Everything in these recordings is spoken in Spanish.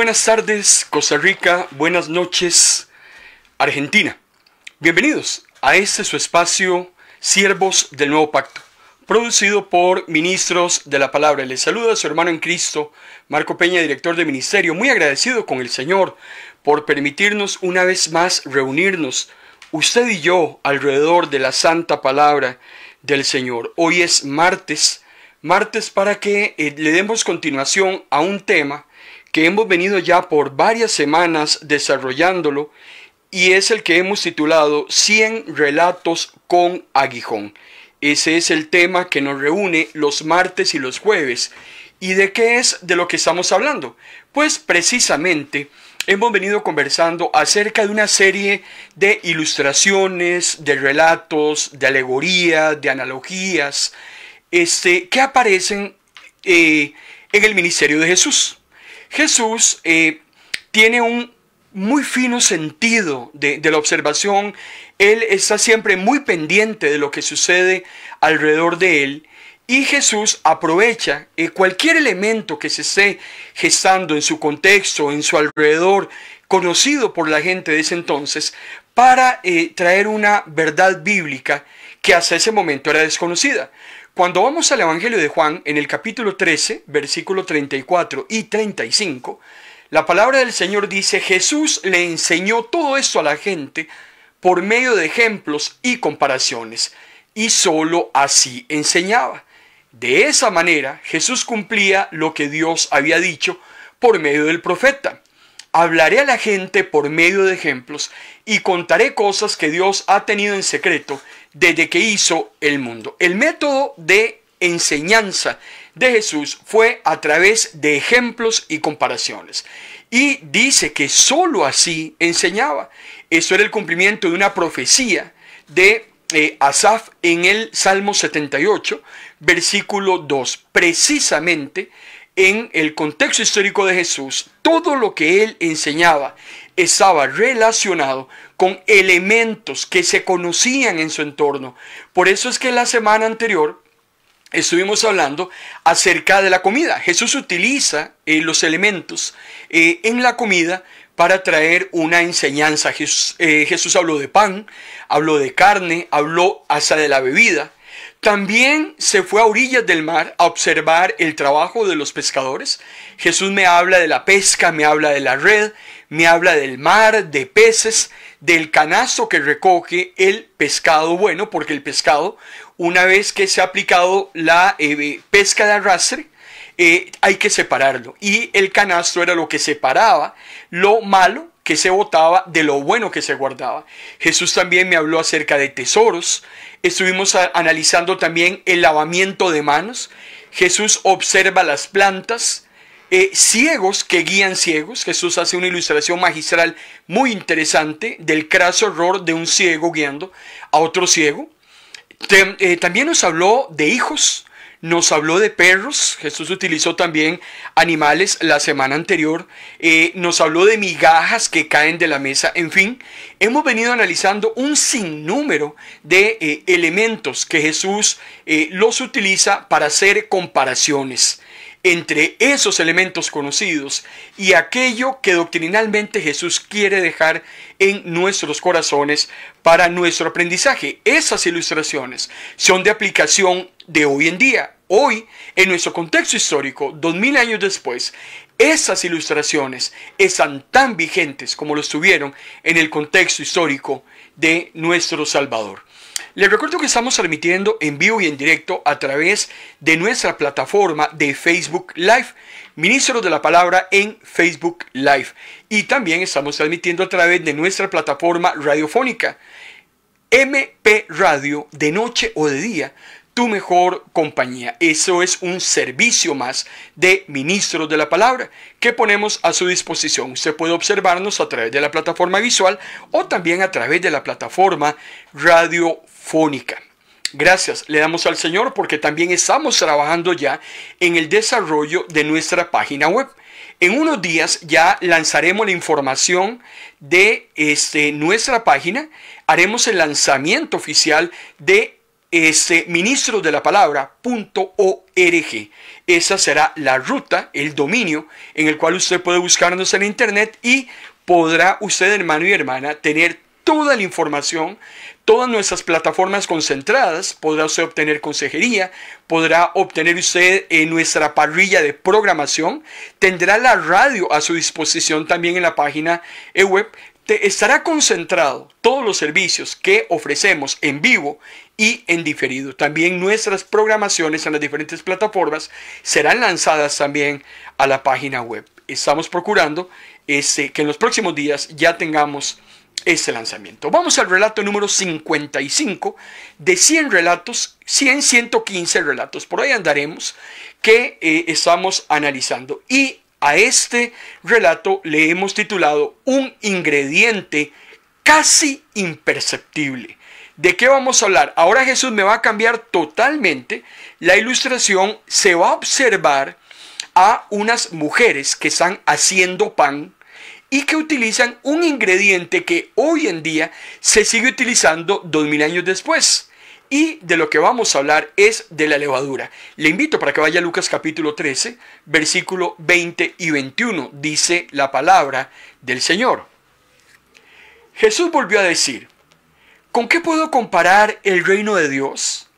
buenas tardes, Costa Rica, buenas noches, Argentina. Bienvenidos a este su espacio, Siervos del Nuevo Pacto, producido por Ministros de la Palabra. Les saluda a su hermano en Cristo, Marco Peña, director de ministerio, muy agradecido con el Señor por permitirnos una vez más reunirnos, usted y yo, alrededor de la santa palabra del Señor. Hoy es martes, martes para que eh, le demos continuación a un tema que hemos venido ya por varias semanas desarrollándolo y es el que hemos titulado 100 relatos con aguijón. Ese es el tema que nos reúne los martes y los jueves. ¿Y de qué es de lo que estamos hablando? Pues precisamente hemos venido conversando acerca de una serie de ilustraciones, de relatos, de alegorías, de analogías, este, que aparecen eh, en el ministerio de Jesús. Jesús eh, tiene un muy fino sentido de, la observación. Él está siempre muy pendiente de lo que sucede alrededor de él. Y Jesús aprovecha eh, cualquier elemento que se esté gestando en su contexto, en su alrededor, conocido por la gente de ese entonces, para eh, traer una verdad bíblica que hasta ese momento era desconocida. Cuando vamos al Evangelio de Juan, en el capítulo 13, versículo 34 y 35, la palabra del Señor dice, Jesús le enseñó todo esto a la gente por medio de ejemplos y comparaciones, y sólo así enseñaba. De esa manera, Jesús cumplía lo que Dios había dicho por medio del profeta. Hablaré a la gente por medio de ejemplos y contaré cosas que Dios ha tenido en secreto desde que hizo el mundo. El método de enseñanza de Jesús fue a través de ejemplos y comparaciones. Y dice que sólo así enseñaba. Eso era el cumplimiento de una profecía de eh, Asaf en el Salmo 78, versículo 2. Precisamente en el contexto histórico de Jesús, todo lo que él enseñaba estaba relacionado con elementos que se conocían en su entorno. Por eso es que la semana anterior estuvimos hablando acerca de la comida. Jesús utiliza eh, los elementos eh, en la comida para traer una enseñanza. Jesús, eh, Jesús habló de pan, habló de carne, habló hasta de la bebida. También se fue a orillas del mar a observar el trabajo de los pescadores. Jesús me habla de la pesca, me habla de la red, me habla del mar, de peces del canasto que recoge el pescado bueno, porque el pescado, una vez que se ha aplicado la eh, pesca de arrastre, eh, hay que separarlo. Y el canasto era lo que separaba lo malo que se botaba de lo bueno que se guardaba. Jesús también me habló acerca de tesoros. Estuvimos analizando también el lavamiento de manos. Jesús observa las plantas, eh, ciegos que guían ciegos. Jesús hace una ilustración magistral muy interesante del craso error de un ciego guiando a otro ciego. Eh, también nos habló de hijos, nos habló de perros, Jesús utilizó también animales la semana anterior, eh, nos habló de migajas que caen de la mesa, en fin, hemos venido analizando un sinnúmero de elementos que Jesús los utiliza para hacer comparaciones entre esos elementos conocidos y aquello que doctrinalmente Jesús quiere dejar en nuestros corazones para nuestro aprendizaje. Esas ilustraciones son de aplicación de hoy en día. Hoy, en nuestro contexto histórico, dos mil años después, esas ilustraciones están tan vigentes como lo estuvieron en el contexto histórico de nuestro Salvador. Les recuerdo que estamos transmitiendo en vivo y en directo a través de nuestra plataforma de Facebook Live, Ministros de la Palabra en Facebook Live. Y también estamos transmitiendo a través de nuestra plataforma radiofónica, MP Radio, de noche o de día, tu mejor compañía. Eso es un servicio más de ministros de la palabra que ponemos a su disposición. Usted puede observarnos a través de la plataforma visual o también a través de la plataforma radio Gracias, le damos al Señor porque también estamos trabajando ya en el desarrollo de nuestra página web. En unos días ya lanzaremos la información de este, nuestra página, haremos el lanzamiento oficial de este, ministro de la palabra.org. Esa será la ruta, el dominio en el cual usted puede buscarnos en internet y podrá usted, hermano y hermana, tener toda la información todas nuestras plataformas concentradas, podrá usted obtener consejería, podrá obtener usted en eh, nuestra parrilla de programación, tendrá la radio a su disposición también en la página eh, web, estará concentrado todos los servicios que ofrecemos en vivo y en diferido. También nuestras programaciones en las diferentes plataformas serán lanzadas también a la página web. Estamos procurando este, que en los próximos días ya tengamos este lanzamiento. Vamos al relato número 55 de 100 relatos, 100, 115 relatos, por ahí andaremos, que eh, estamos analizando. Y a este relato le hemos titulado Un ingrediente casi imperceptible. ¿De qué vamos a hablar? Ahora Jesús me va a cambiar totalmente. La ilustración se va a observar a unas mujeres que están haciendo pan y que utilizan un ingrediente que hoy en día se sigue utilizando 2000 años después. Y de lo que vamos a hablar es de la levadura. Le invito para que vaya a Lucas capítulo 13, versículo 20 y 21. Dice la palabra del Señor. Jesús volvió a decir, ¿con qué puedo comparar el reino de Dios?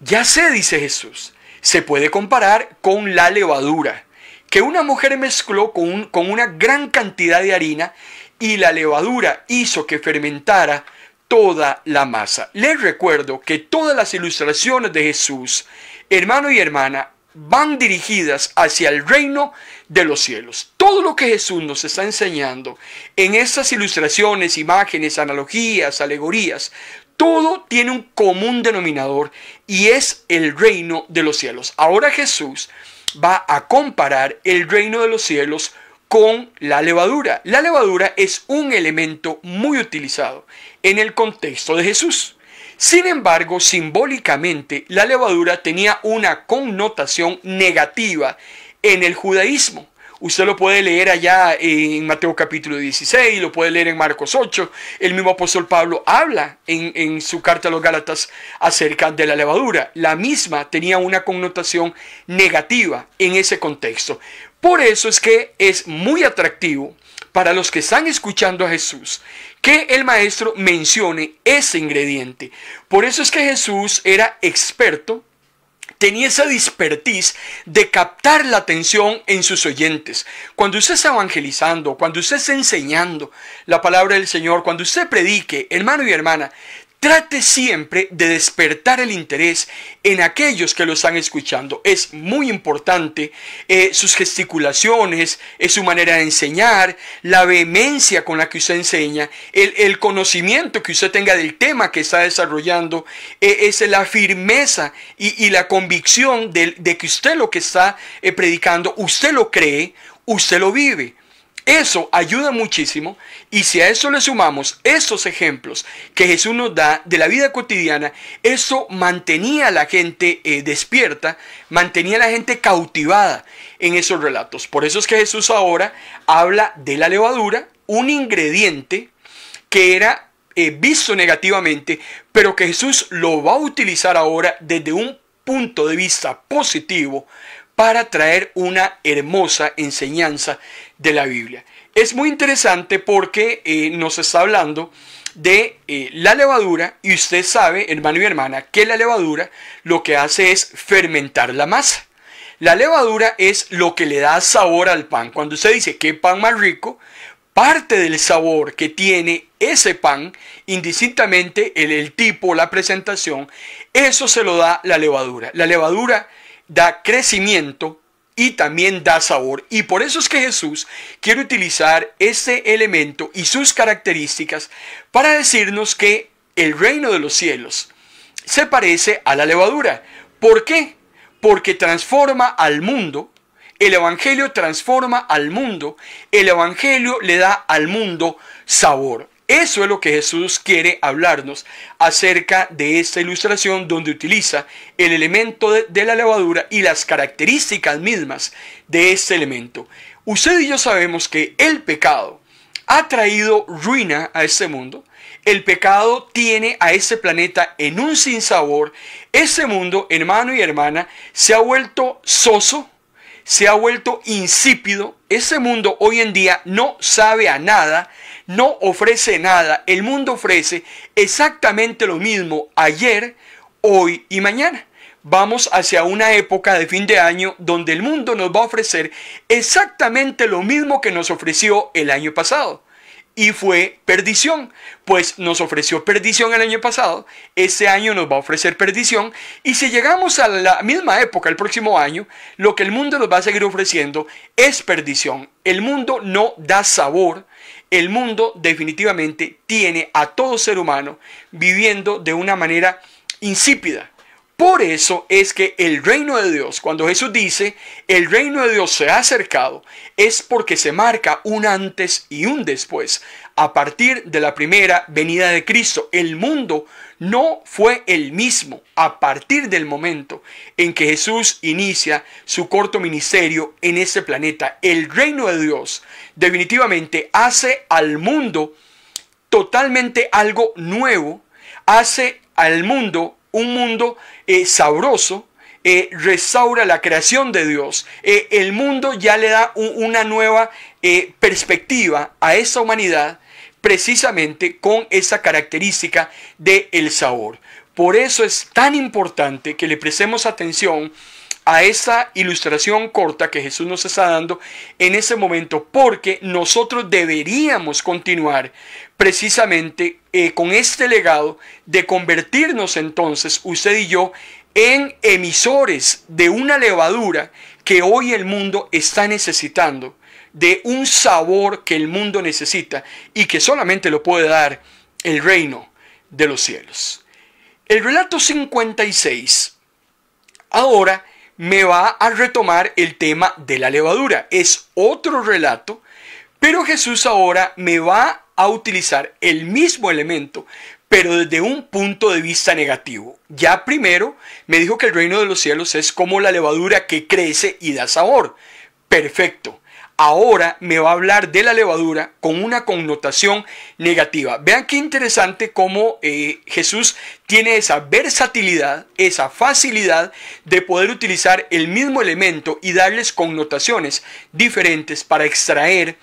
Ya sé, dice Jesús, se puede comparar con la levadura que una mujer mezcló con, con una gran cantidad de harina y la levadura hizo que fermentara toda la masa. Les recuerdo que todas las ilustraciones de Jesús, hermano y hermana, van dirigidas hacia el reino de los cielos. Todo lo que Jesús nos está enseñando en esas ilustraciones, imágenes, analogías, alegorías, todo tiene un común denominador y es el reino de los cielos. Ahora Jesús va a comparar el reino de los cielos con la levadura. La levadura es un elemento muy utilizado en el contexto de Jesús. Sin embargo, simbólicamente, la levadura tenía una connotación negativa en el judaísmo. Usted lo puede leer allá en Mateo capítulo 16, lo puede leer en Marcos 8. El mismo apóstol Pablo habla en, su carta a los Gálatas acerca de la levadura. La misma tenía una connotación negativa en ese contexto. Por eso es que es muy atractivo para los que están escuchando a Jesús que el maestro mencione ese ingrediente. Por eso es que Jesús era experto tenía esa despertiz de captar la atención en sus oyentes. Cuando usted está evangelizando, cuando usted está enseñando la palabra del Señor, cuando usted predique, hermano y hermana, Trate siempre de despertar el interés en aquellos que lo están escuchando. Es muy importante eh, sus gesticulaciones, eh, su manera de enseñar, la vehemencia con la que usted enseña, el, conocimiento que usted tenga del tema que está desarrollando, eh, es la firmeza y, la convicción de, que usted lo que está predicando, usted lo cree, usted lo vive. Eso ayuda muchísimo y si a eso le sumamos esos ejemplos que Jesús nos da de la vida cotidiana, eso mantenía a la gente eh, despierta, mantenía a la gente cautivada en esos relatos. Por eso es que Jesús ahora habla de la levadura, un ingrediente que era eh, visto negativamente, pero que Jesús lo va a utilizar ahora desde un punto de vista positivo para traer una hermosa enseñanza de la Biblia. Es muy interesante porque eh, nos está hablando de eh, la levadura y usted sabe, hermano y hermana, que la levadura lo que hace es fermentar la masa. La levadura es lo que le da sabor al pan. Cuando usted dice que pan más rico, parte del sabor que tiene ese pan, indistintamente el tipo, la presentación, eso se lo da la levadura. La levadura da crecimiento y también da sabor. Y por eso es que Jesús quiere utilizar este elemento y sus características para decirnos que el reino de los cielos se parece a la levadura. ¿Por qué? Porque transforma al mundo, el Evangelio transforma al mundo, el Evangelio le da al mundo sabor. Eso es lo que Jesús quiere hablarnos acerca de esta ilustración donde utiliza el elemento de, la levadura y las características mismas de este elemento. Usted y yo sabemos que el pecado ha traído ruina a este mundo. El pecado tiene a este planeta en un sinsabor. ese mundo, hermano y hermana, se ha vuelto soso, se ha vuelto insípido. ese mundo hoy en día no sabe a nada no ofrece nada. El mundo ofrece exactamente lo mismo ayer, hoy y mañana. Vamos hacia una época de fin de año donde el mundo nos va a ofrecer exactamente lo mismo que nos ofreció el año pasado y fue perdición. Pues nos ofreció perdición el año pasado, este año nos va a ofrecer perdición y si llegamos a la misma época el próximo año, lo que el mundo nos va a seguir ofreciendo es perdición. El mundo no da sabor el mundo definitivamente tiene a todo ser humano viviendo de una manera insípida. Por eso es que el reino de Dios, cuando Jesús dice, el reino de Dios se ha acercado, es porque se marca un antes y un después. A partir de la primera venida de Cristo, el mundo no fue el mismo a partir del momento en que Jesús inicia su corto ministerio en ese planeta. El reino de Dios definitivamente hace al mundo totalmente algo nuevo, hace al mundo un mundo eh, sabroso, eh, restaura la creación de Dios. Eh, el mundo ya le da una nueva perspectiva a esa humanidad precisamente con esa característica del el sabor. Por eso es tan importante que le prestemos atención a esa ilustración corta que Jesús nos está dando en ese momento, porque nosotros deberíamos continuar precisamente eh, con este legado de convertirnos entonces, usted y yo, en emisores de una levadura que hoy el mundo está necesitando, de un sabor que el mundo necesita y que solamente lo puede dar el reino de los cielos. El relato 56 ahora me va a retomar el tema de la levadura. Es otro relato, pero Jesús ahora me va a utilizar el mismo elemento, pero desde un punto de vista negativo. Ya primero me dijo que el reino de los cielos es como la levadura que crece y da sabor. Perfecto ahora me va a hablar de la levadura con una connotación negativa. Vean qué interesante cómo eh, Jesús tiene esa versatilidad, esa facilidad de poder utilizar el mismo elemento y darles connotaciones diferentes para extraer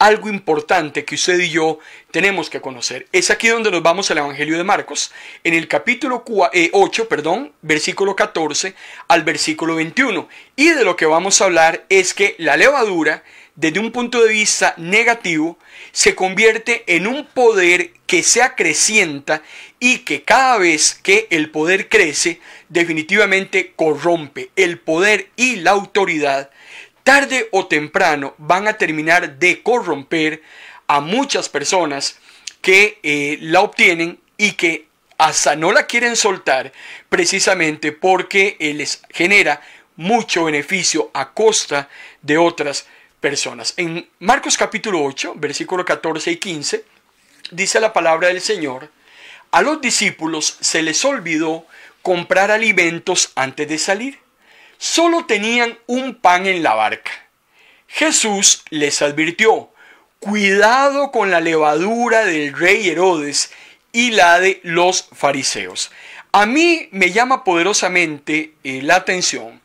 algo importante que usted y yo tenemos que conocer. Es aquí donde nos vamos al Evangelio de Marcos, en el capítulo 8, eh, perdón, versículo 14 al versículo 21. Y de lo que vamos a hablar es que la levadura desde un punto de vista negativo, se convierte en un poder que se acrecienta y que cada vez que el poder crece, definitivamente corrompe. El poder y la autoridad, tarde o temprano, van a terminar de corromper a muchas personas que eh, la obtienen y que hasta no la quieren soltar precisamente porque eh, les genera mucho beneficio a costa de otras personas personas. En Marcos capítulo 8, versículo 14 y 15, dice la palabra del Señor, a los discípulos se les olvidó comprar alimentos antes de salir. Solo tenían un pan en la barca. Jesús les advirtió, cuidado con la levadura del rey Herodes y la de los fariseos. A mí me llama poderosamente eh, la atención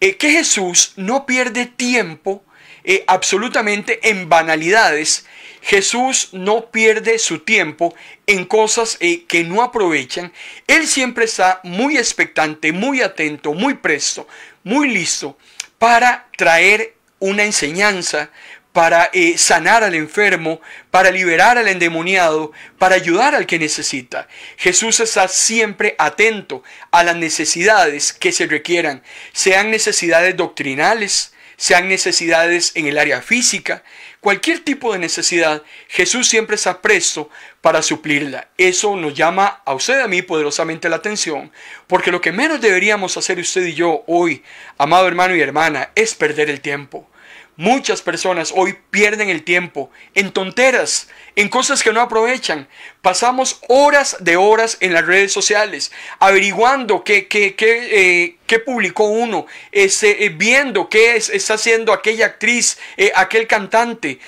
eh, que Jesús no pierde tiempo eh, absolutamente en banalidades, Jesús no pierde su tiempo en cosas eh, que no aprovechan. Él siempre está muy expectante, muy atento, muy presto, muy listo para traer una enseñanza, para eh, sanar al enfermo, para liberar al endemoniado, para ayudar al que necesita. Jesús está siempre atento a las necesidades que se requieran, sean necesidades doctrinales, sean necesidades en el área física, cualquier tipo de necesidad, Jesús siempre está presto para suplirla. Eso nos llama a usted y a mí poderosamente la atención, porque lo que menos deberíamos hacer usted y yo hoy, amado hermano y hermana, es perder el tiempo. Muchas personas hoy pierden el tiempo en tonteras, en cosas que no aprovechan. Pasamos horas de horas en las redes sociales, averiguando qué, eh, publicó uno, este, eh, viendo qué está haciendo aquella actriz, eh, aquel cantante.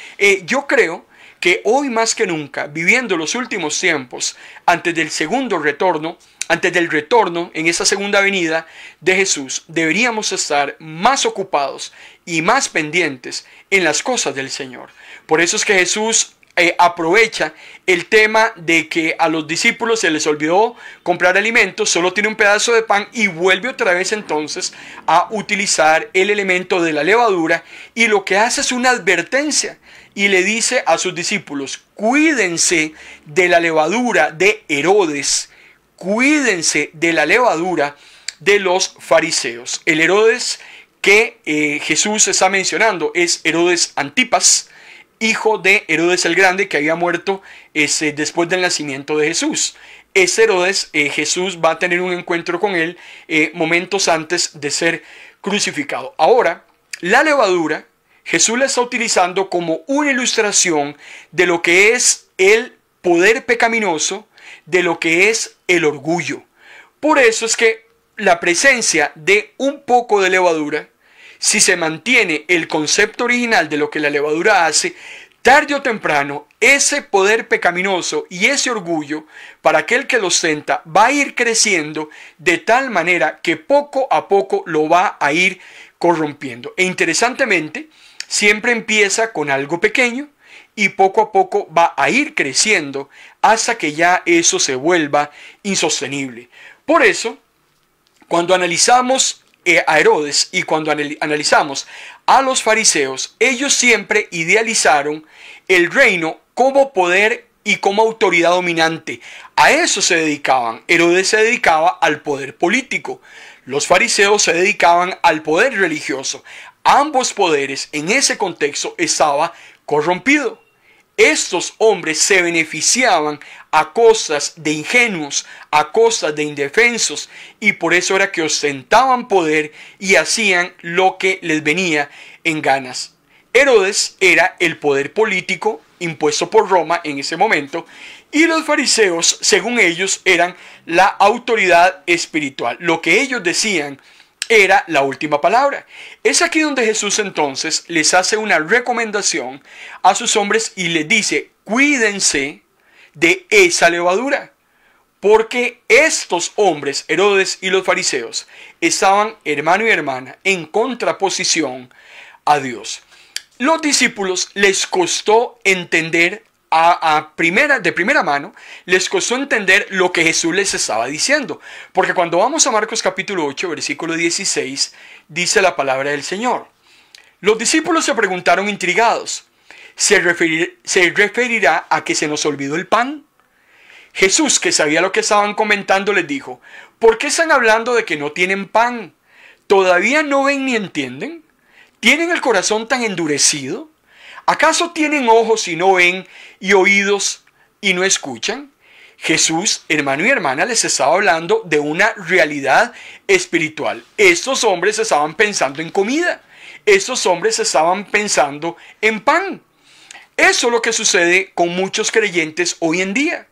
yo creo que hoy más que nunca, viviendo los últimos tiempos, antes del segundo retorno, antes del retorno en esa segunda venida de Jesús, deberíamos estar más ocupados y más pendientes en las cosas del Señor. Por eso es que Jesús eh, aprovecha el tema de que a los discípulos se les olvidó comprar alimentos, solo tiene un pedazo de pan y vuelve otra vez entonces a utilizar el elemento de la levadura y lo que hace es una advertencia y le dice a sus discípulos, cuídense de la levadura de Herodes cuídense de la levadura de los fariseos. El Herodes que eh, Jesús está mencionando es Herodes Antipas, hijo de Herodes el Grande, que había muerto ese, después del nacimiento de Jesús. Ese Herodes, eh, Jesús va a tener un encuentro con él eh, momentos antes de ser crucificado. Ahora, la levadura, Jesús la está utilizando como una ilustración de lo que es el poder pecaminoso de lo que es el orgullo. Por eso es que la presencia de un poco de levadura, si se mantiene el concepto original de lo que la levadura hace, tarde o temprano ese poder pecaminoso y ese orgullo para aquel que lo ostenta va a ir creciendo de tal manera que poco a poco lo va a ir corrompiendo. E interesantemente, siempre empieza con algo pequeño, y poco a poco va a ir creciendo hasta que ya eso se vuelva insostenible. Por eso, cuando analizamos eh, a Herodes y cuando analizamos a los fariseos, ellos siempre idealizaron el reino como poder y como autoridad dominante. A eso se dedicaban. Herodes se dedicaba al poder político. Los fariseos se dedicaban al poder religioso. Ambos poderes en ese contexto estaba corrompido estos hombres se beneficiaban a cosas de ingenuos, a cosas de indefensos, y por eso era que ostentaban poder y hacían lo que les venía en ganas. Herodes era el poder político impuesto por Roma en ese momento, y los fariseos, según ellos, eran la autoridad espiritual. Lo que ellos decían era la última palabra. Es aquí donde Jesús entonces les hace una recomendación a sus hombres y les dice, cuídense de esa levadura, porque estos hombres, Herodes y los fariseos, estaban hermano y hermana en contraposición a Dios. Los discípulos les costó entender a, primera, de primera mano, les costó entender lo que Jesús les estaba diciendo. Porque cuando vamos a Marcos capítulo 8, versículo 16, dice la palabra del Señor. Los discípulos se preguntaron intrigados, ¿se, ¿se referirá a que se nos olvidó el pan? Jesús, que sabía lo que estaban comentando, les dijo, ¿por qué están hablando de que no tienen pan? ¿Todavía no ven ni entienden? ¿Tienen el corazón tan endurecido? ¿Acaso tienen ojos y no ven y oídos y no escuchan? Jesús, hermano y hermana, les estaba hablando de una realidad espiritual. Estos hombres estaban pensando en comida. Estos hombres estaban pensando en pan. Eso es lo que sucede con muchos creyentes hoy en día.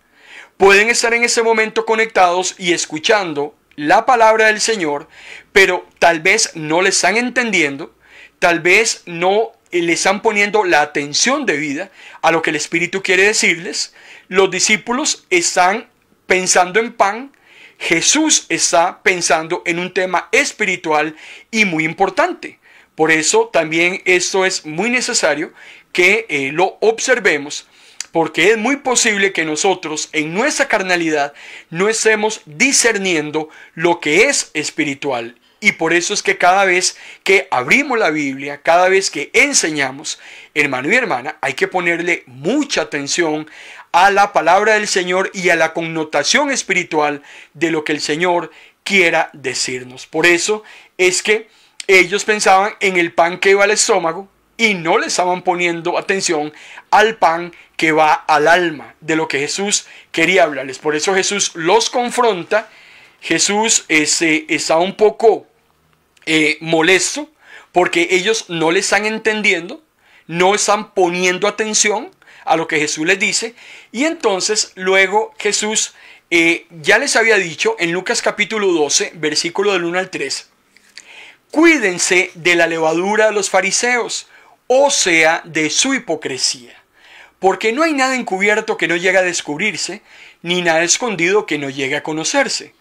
Pueden estar en ese momento conectados y escuchando la palabra del Señor, pero tal vez no le están entendiendo, tal vez no le están poniendo la atención debida a lo que el Espíritu quiere decirles. Los discípulos están pensando en pan. Jesús está pensando en un tema espiritual y muy importante. Por eso también esto es muy necesario que eh, lo observemos porque es muy posible que nosotros en nuestra carnalidad no estemos discerniendo lo que es espiritual y por eso es que cada vez que abrimos la Biblia, cada vez que enseñamos, hermano y hermana, hay que ponerle mucha atención a la palabra del Señor y a la connotación espiritual de lo que el Señor quiera decirnos. Por eso es que ellos pensaban en el pan que va al estómago y no le estaban poniendo atención al pan que va al alma, de lo que Jesús quería hablarles. Por eso Jesús los confronta Jesús eh, está un poco eh, molesto porque ellos no le están entendiendo, no están poniendo atención a lo que Jesús les dice. Y entonces luego Jesús eh, ya les había dicho en Lucas capítulo 12, versículo del 1 al 3, cuídense de la levadura de los fariseos, o sea, de su hipocresía. Porque no hay nada encubierto que no llegue a descubrirse, ni nada escondido que no llegue a conocerse.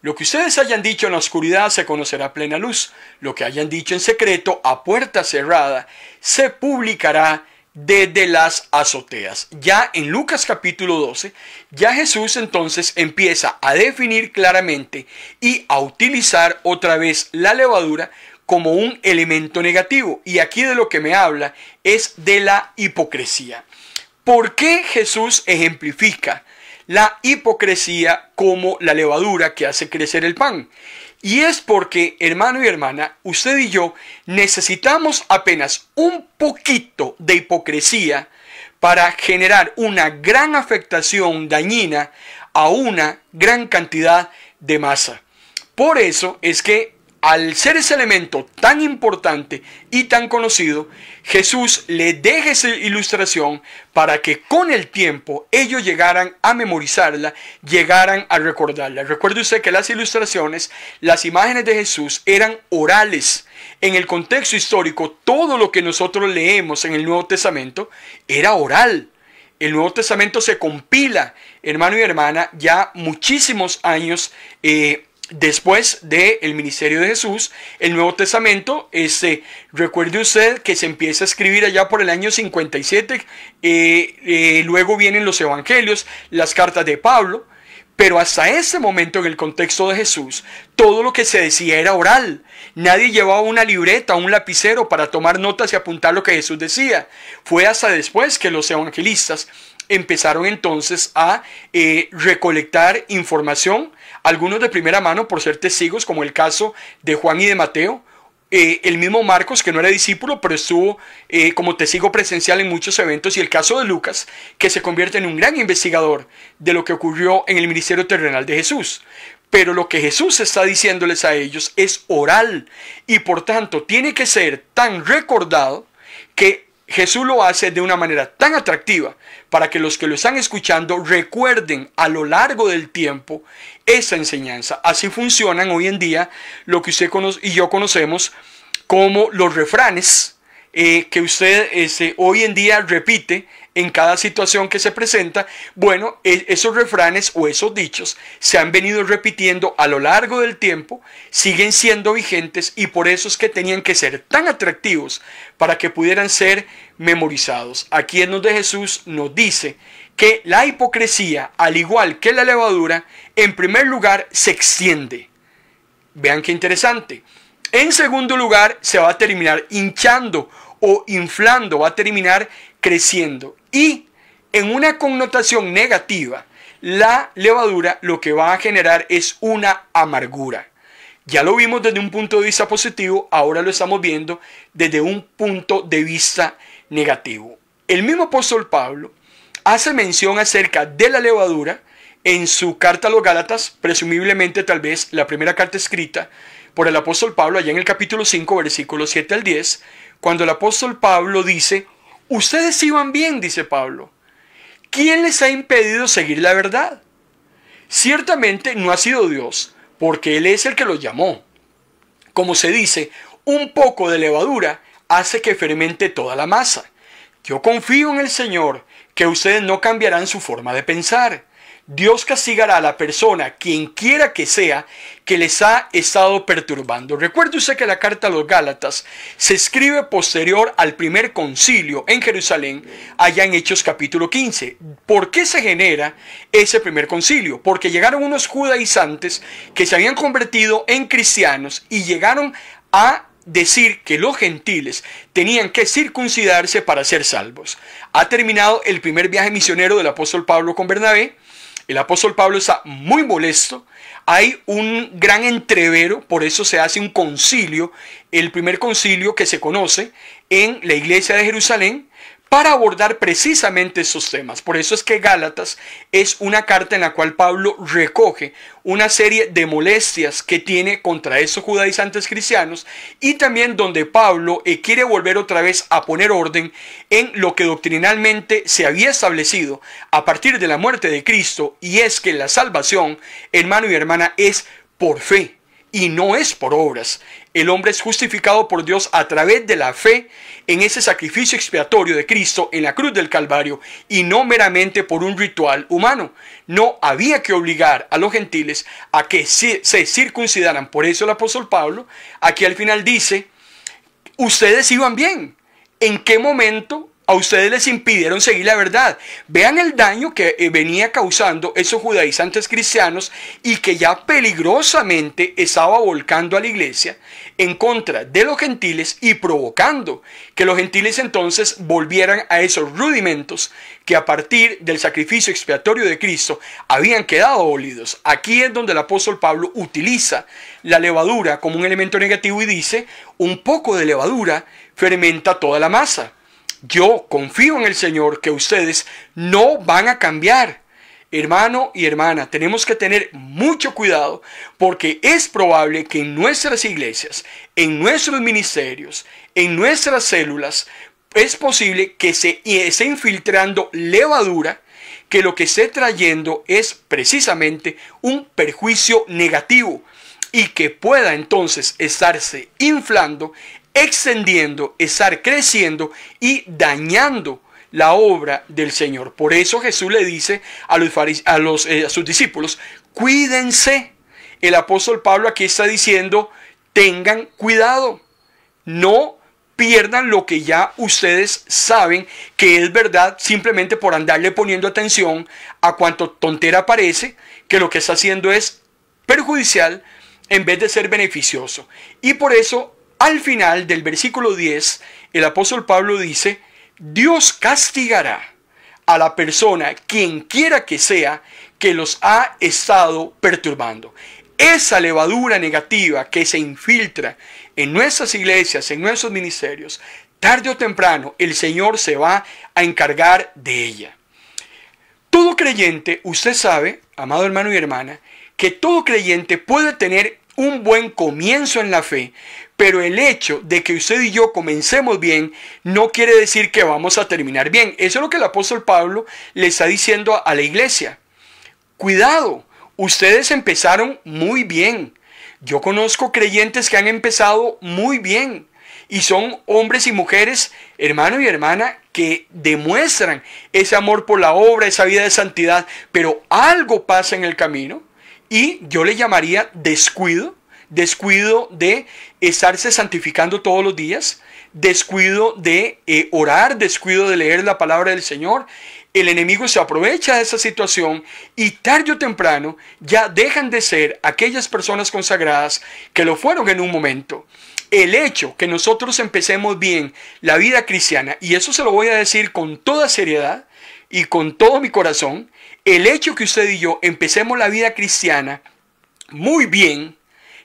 Lo que ustedes hayan dicho en la oscuridad se conocerá a plena luz. Lo que hayan dicho en secreto, a puerta cerrada, se publicará desde las azoteas. Ya en Lucas capítulo 12, ya Jesús entonces empieza a definir claramente y a utilizar otra vez la levadura como un elemento negativo. Y aquí de lo que me habla es de la hipocresía. ¿Por qué Jesús ejemplifica la hipocresía como la levadura que hace crecer el pan. Y es porque, hermano y hermana, usted y yo necesitamos apenas un poquito de hipocresía para generar una gran afectación dañina a una gran cantidad de masa. Por eso es que al ser ese elemento tan importante y tan conocido, Jesús le deja esa ilustración para que con el tiempo ellos llegaran a memorizarla, llegaran a recordarla. Recuerde usted que las ilustraciones, las imágenes de Jesús eran orales. En el contexto histórico, todo lo que nosotros leemos en el Nuevo Testamento era oral. El Nuevo Testamento se compila, hermano y hermana, ya muchísimos años eh, Después del ministerio de Jesús, el Nuevo Testamento, este, recuerde usted que se empieza a escribir allá por el año 57, eh, eh, luego vienen los Evangelios, las cartas de Pablo, pero hasta ese momento en el contexto de Jesús, todo lo que se decía era oral. Nadie llevaba una libreta o un lapicero para tomar notas y apuntar lo que Jesús decía. Fue hasta después que los evangelistas empezaron entonces a eh, recolectar información, algunos de primera mano por ser testigos, como el caso de Juan y de Mateo, eh, el mismo Marcos, que no era discípulo, pero estuvo eh, como testigo presencial en muchos eventos, y el caso de Lucas, que se convierte en un gran investigador de lo que ocurrió en el ministerio terrenal de Jesús. Pero lo que Jesús está diciéndoles a ellos es oral y por tanto tiene que ser tan recordado que Jesús lo hace de una manera tan atractiva para que los que lo están escuchando recuerden a lo largo del tiempo esa enseñanza. Así funcionan hoy en día lo que usted y yo conocemos como los refranes eh, que usted eh, hoy en día repite en cada situación que se presenta, bueno, e, esos refranes o esos dichos se han venido repitiendo a lo largo del tiempo, siguen siendo vigentes y por eso es que tenían que ser tan atractivos para que pudieran ser memorizados. Aquí en de Jesús nos dice que la hipocresía, al igual que la levadura, en primer lugar se extiende. Vean qué interesante. En segundo lugar, se va a terminar hinchando o inflando, va a terminar creciendo. Y en una connotación negativa, la levadura lo que va a generar es una amargura. Ya lo vimos desde un punto de vista positivo, ahora lo estamos viendo desde un punto de vista negativo. El mismo apóstol Pablo hace mención acerca de la levadura en su carta a los Gálatas, presumiblemente tal vez la primera carta escrita, por el apóstol Pablo allá en el capítulo 5, versículo 7 al 10, cuando el apóstol Pablo dice, ustedes iban bien, dice Pablo. ¿Quién les ha impedido seguir la verdad? Ciertamente no ha sido Dios, porque Él es el que los llamó. Como se dice, un poco de levadura hace que fermente toda la masa. Yo confío en el Señor, que ustedes no cambiarán su forma de pensar. Dios castigará a la persona, quien quiera que sea, que les ha estado perturbando. Recuerde usted que la carta a los Gálatas se escribe posterior al primer concilio en Jerusalén, allá en Hechos capítulo 15. ¿Por qué se genera ese primer concilio? Porque llegaron unos judaizantes que se habían convertido en cristianos y llegaron a decir que los gentiles tenían que circuncidarse para ser salvos. Ha terminado el primer viaje misionero del apóstol Pablo con Bernabé el apóstol Pablo está muy molesto. Hay un gran entrevero, por eso se hace un concilio, el primer concilio que se conoce en la iglesia de Jerusalén, para abordar precisamente esos temas. Por eso es que Gálatas es una carta en la cual Pablo recoge una serie de molestias que tiene contra esos judaizantes cristianos y también donde Pablo eh, quiere volver otra vez a poner orden en lo que doctrinalmente se había establecido a partir de la muerte de Cristo y es que la salvación, hermano y hermana, es por fe y no es por obras. El hombre es justificado por Dios a través de la fe en ese sacrificio expiatorio de Cristo en la cruz del Calvario y no meramente por un ritual humano. No había que obligar a los gentiles a que se circuncidaran. Por eso el apóstol Pablo aquí al final dice, ustedes iban bien. ¿En qué momento a ustedes les impidieron seguir la verdad. Vean el daño que eh, venía causando esos judaizantes cristianos y que ya peligrosamente estaba volcando a la iglesia en contra de los gentiles y provocando que los gentiles entonces volvieran a esos rudimentos que a partir del sacrificio expiatorio de Cristo habían quedado ólidos. Aquí es donde el apóstol Pablo utiliza la levadura como un elemento negativo y dice, un poco de levadura fermenta toda la masa. Yo confío en el Señor que ustedes no van a cambiar. Hermano y hermana, tenemos que tener mucho cuidado porque es probable que en nuestras iglesias, en nuestros ministerios, en nuestras células, es posible que se esté infiltrando levadura que lo que esté trayendo es precisamente un perjuicio negativo y que pueda entonces estarse inflando extendiendo, estar creciendo y dañando la obra del Señor. Por eso Jesús le dice a, los, a, los eh, sus discípulos, cuídense. El apóstol Pablo aquí está diciendo, tengan cuidado, no pierdan lo que ya ustedes saben que es verdad simplemente por andarle poniendo atención a cuanto tontera parece, que lo que está haciendo es perjudicial en vez de ser beneficioso. Y por eso al final del versículo 10, el apóstol Pablo dice, Dios castigará a la persona, quien quiera que sea, que los ha estado perturbando. Esa levadura negativa que se infiltra en nuestras iglesias, en nuestros ministerios, tarde o temprano el Señor se va a encargar de ella. Todo creyente, usted sabe, amado hermano y hermana, que todo creyente puede tener un buen comienzo en la fe, pero el hecho de que usted y yo comencemos bien no quiere decir que vamos a terminar bien. Eso es lo que el apóstol Pablo le está diciendo a la iglesia. Cuidado, ustedes empezaron muy bien. Yo conozco creyentes que han empezado muy bien y son hombres y mujeres, hermano y hermana, que demuestran ese amor por la obra, esa vida de santidad, pero algo pasa en el camino y yo le llamaría descuido descuido de estarse santificando todos los días, descuido de eh, orar, descuido de leer la palabra del Señor. El enemigo se aprovecha de esa situación y tarde o temprano ya dejan de ser aquellas personas consagradas que lo fueron en un momento. El hecho que nosotros empecemos bien la vida cristiana, y eso se lo voy a decir con toda seriedad y con todo mi corazón, el hecho que usted y yo empecemos la vida cristiana muy bien,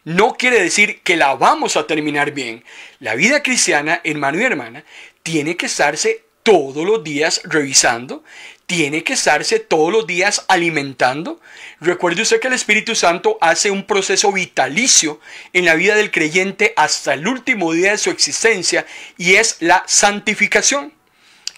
no quiere decir que la vamos a terminar bien. La vida cristiana, hermano y hermana, tiene que estarse todos los días revisando, tiene que estarse todos los días alimentando. Recuerde usted que el Espíritu Santo hace un proceso vitalicio en la vida del creyente hasta el último día de su existencia y es la santificación.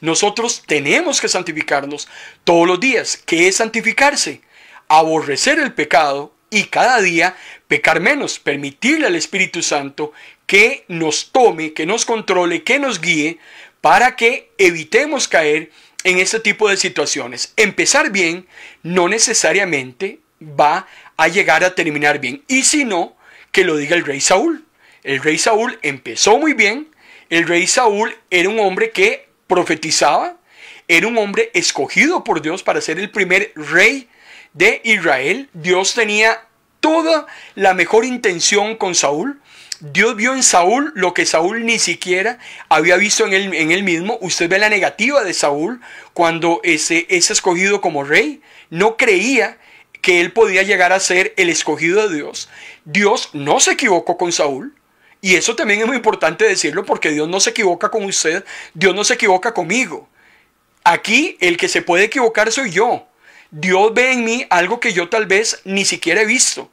Nosotros tenemos que santificarnos todos los días. ¿Qué es santificarse? Aborrecer el pecado y cada día pecar menos, permitirle al Espíritu Santo que nos tome, que nos controle, que nos guíe para que evitemos caer en este tipo de situaciones. Empezar bien no necesariamente va a llegar a terminar bien. Y si no, que lo diga el rey Saúl. El rey Saúl empezó muy bien. El rey Saúl era un hombre que profetizaba. Era un hombre escogido por Dios para ser el primer rey de Israel. Dios tenía toda la mejor intención con Saúl. Dios vio en Saúl lo que Saúl ni siquiera había visto en él, en mismo. Usted ve la negativa de Saúl cuando ese, es escogido como rey. No creía que él podía llegar a ser el escogido de Dios. Dios no se equivocó con Saúl. Y eso también es muy importante decirlo porque Dios no se equivoca con usted, Dios no se equivoca conmigo. Aquí el que se puede equivocar soy yo. Dios ve en mí algo que yo tal vez ni siquiera he visto.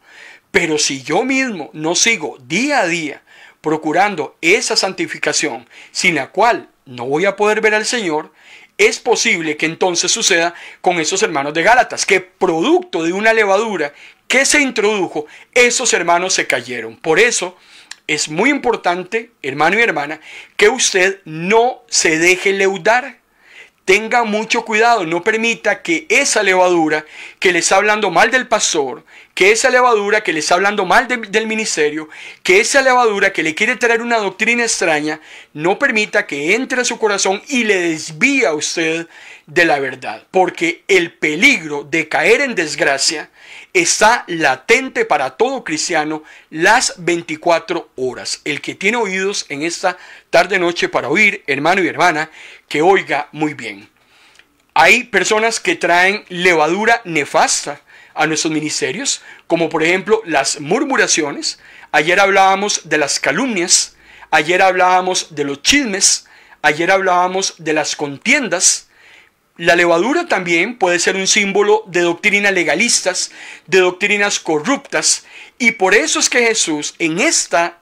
Pero si yo mismo no sigo día a día procurando esa santificación sin la cual no voy a poder ver al Señor, es posible que entonces suceda con esos hermanos de Gálatas, que producto de una levadura que se introdujo, esos hermanos se cayeron. Por eso es muy importante, hermano y hermana, que usted no se deje leudar tenga mucho cuidado, no permita que esa levadura que le está hablando mal del pastor, que esa levadura que le está hablando mal del ministerio, que esa levadura que le quiere traer una doctrina extraña, no permita que entre a su corazón y le desvíe a usted de la verdad, porque el peligro de caer en desgracia está latente para todo cristiano las 24 horas. El que tiene oídos en esta tarde noche para oír, hermano y hermana, que oiga muy bien. Hay personas que traen levadura nefasta a nuestros ministerios, como por ejemplo las murmuraciones. Ayer hablábamos de las calumnias, ayer hablábamos de los chismes, ayer hablábamos de las contiendas, la levadura también puede ser un símbolo de doctrinas legalistas, de doctrinas corruptas, y por eso es que Jesús en esta,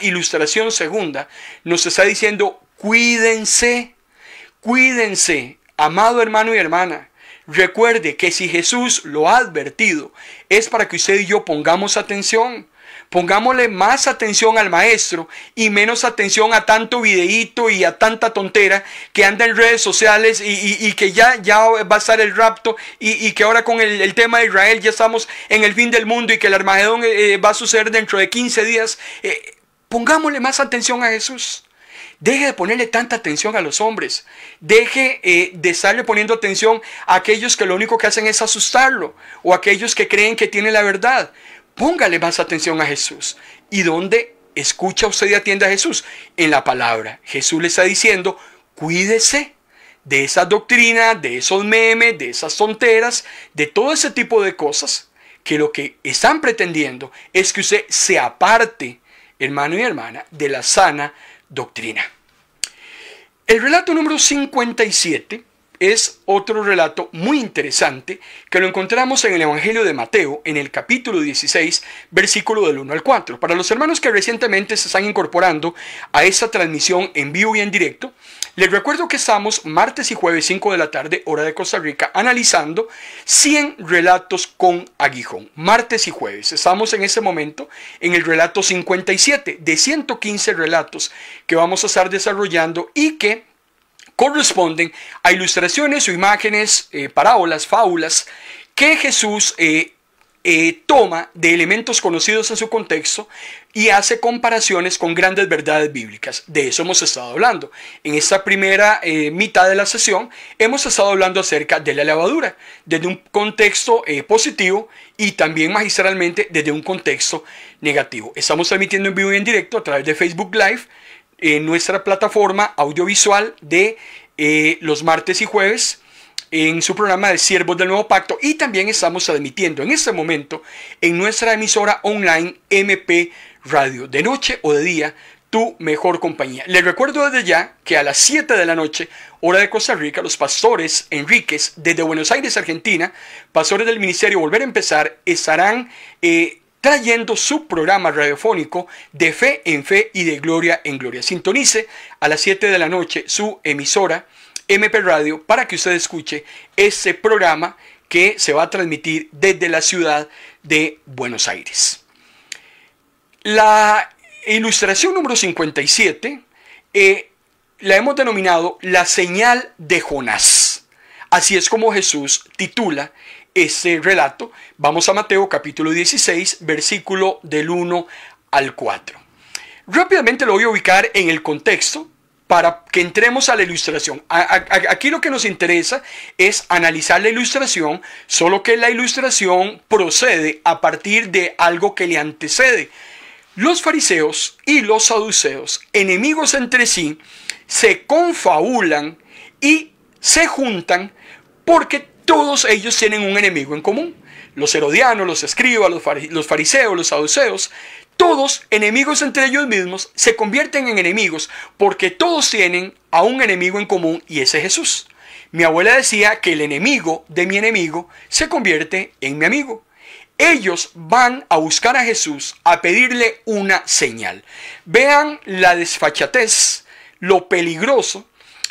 ilustración segunda nos está diciendo, cuídense, cuídense, amado hermano y hermana. Recuerde que si Jesús lo ha advertido, es para que usted y yo pongamos atención. Pongámosle más atención al maestro y menos atención a tanto videíto y a tanta tontera que anda en redes sociales y, que ya, ya va a estar el rapto y, que ahora con el, tema de Israel ya estamos en el fin del mundo y que el Armagedón eh, eh, va a suceder dentro de 15 días. Eh, pongámosle más atención a Jesús. Deje de ponerle tanta atención a los hombres. Deje de estarle poniendo atención a aquellos que lo único que hacen es asustarlo o aquellos que creen que tiene la verdad. Póngale más atención a Jesús. ¿Y dónde escucha usted y atiende a Jesús? En la palabra. Jesús le está diciendo, cuídese de esa doctrina, de esos memes, de esas tonteras, de todo ese tipo de cosas, que lo que están pretendiendo es que usted se aparte, hermano y hermana, de la sana doctrina. El relato número 57 es otro relato muy interesante que lo encontramos en el Evangelio de Mateo, en el capítulo 16, versículo del 1 al 4. Para los hermanos que recientemente se están incorporando a esta transmisión en vivo y en directo, les recuerdo que estamos martes y jueves 5 de la tarde, hora de Costa Rica, analizando 100 relatos con aguijón. Martes y jueves. Estamos en este momento en el relato 57 de 115 relatos que vamos a estar desarrollando y que corresponden a ilustraciones o imágenes, eh, parábolas, fábulas que Jesús eh, eh, toma de elementos conocidos en su contexto y hace comparaciones con grandes verdades bíblicas. De eso hemos estado hablando. En esta primera mitad de la sesión hemos estado hablando acerca de la levadura, desde un contexto positivo y también magistralmente desde un contexto negativo. Estamos transmitiendo en vivo y en directo a través de Facebook Live en nuestra plataforma audiovisual de eh, los martes y jueves en su programa de Siervos del Nuevo Pacto y también estamos admitiendo en este momento en nuestra emisora online MP Radio, de noche o de día, tu mejor compañía. Les recuerdo desde ya que a las 7 de la noche, hora de Costa Rica, los pastores Enríquez, desde Buenos Aires, Argentina, pastores del Ministerio Volver a Empezar, estarán eh, trayendo su programa radiofónico de fe en fe y de gloria en gloria. Sintonice a las 7 de la noche su emisora MP Radio para que usted escuche ese programa que se va a transmitir desde la ciudad de Buenos Aires. La ilustración número 57 eh, la hemos denominado la señal de Jonás. Así es como Jesús titula ese relato, vamos a Mateo capítulo 16, versículo del 1 al 4. Rápidamente lo voy a ubicar en el contexto para que entremos a la ilustración. aquí lo que nos interesa es analizar la ilustración, solo que la ilustración procede a partir de algo que le antecede. Los fariseos y los saduceos, enemigos entre sí, se confabulan y se juntan porque todos ellos tienen un enemigo en común. Los herodianos, los escribas, los fariseos, los saduceos, todos enemigos entre ellos mismos se convierten en enemigos porque todos tienen a un enemigo en común y ese es Jesús. Mi abuela decía que el enemigo de mi enemigo se convierte en mi amigo. Ellos van a buscar a Jesús a pedirle una señal. Vean la desfachatez, lo peligroso